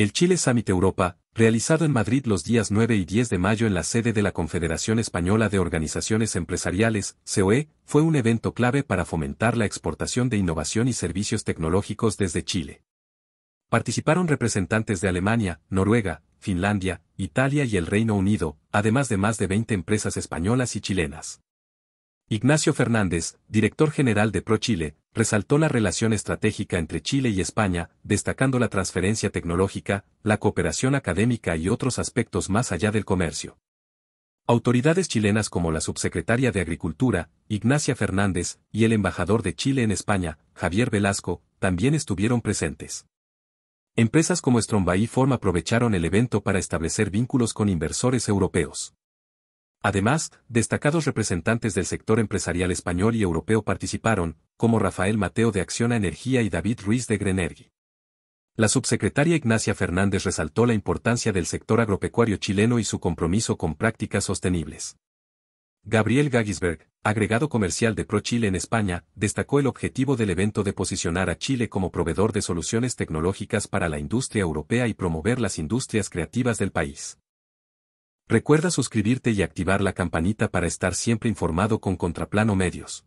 El Chile Summit Europa, realizado en Madrid los días 9 y 10 de mayo en la sede de la Confederación Española de Organizaciones Empresariales, COE, fue un evento clave para fomentar la exportación de innovación y servicios tecnológicos desde Chile. Participaron representantes de Alemania, Noruega, Finlandia, Italia y el Reino Unido, además de más de 20 empresas españolas y chilenas. Ignacio Fernández, director general de ProChile, resaltó la relación estratégica entre Chile y España, destacando la transferencia tecnológica, la cooperación académica y otros aspectos más allá del comercio. Autoridades chilenas como la subsecretaria de Agricultura, Ignacia Fernández, y el embajador de Chile en España, Javier Velasco, también estuvieron presentes. Empresas como y Form aprovecharon el evento para establecer vínculos con inversores europeos. Además, destacados representantes del sector empresarial español y europeo participaron, como Rafael Mateo de Acciona Energía y David Ruiz de Grenergy. La subsecretaria Ignacia Fernández resaltó la importancia del sector agropecuario chileno y su compromiso con prácticas sostenibles. Gabriel Gagisberg, agregado comercial de ProChile en España, destacó el objetivo del evento de posicionar a Chile como proveedor de soluciones tecnológicas para la industria europea y promover las industrias creativas del país. Recuerda suscribirte y activar la campanita para estar siempre informado con Contraplano Medios.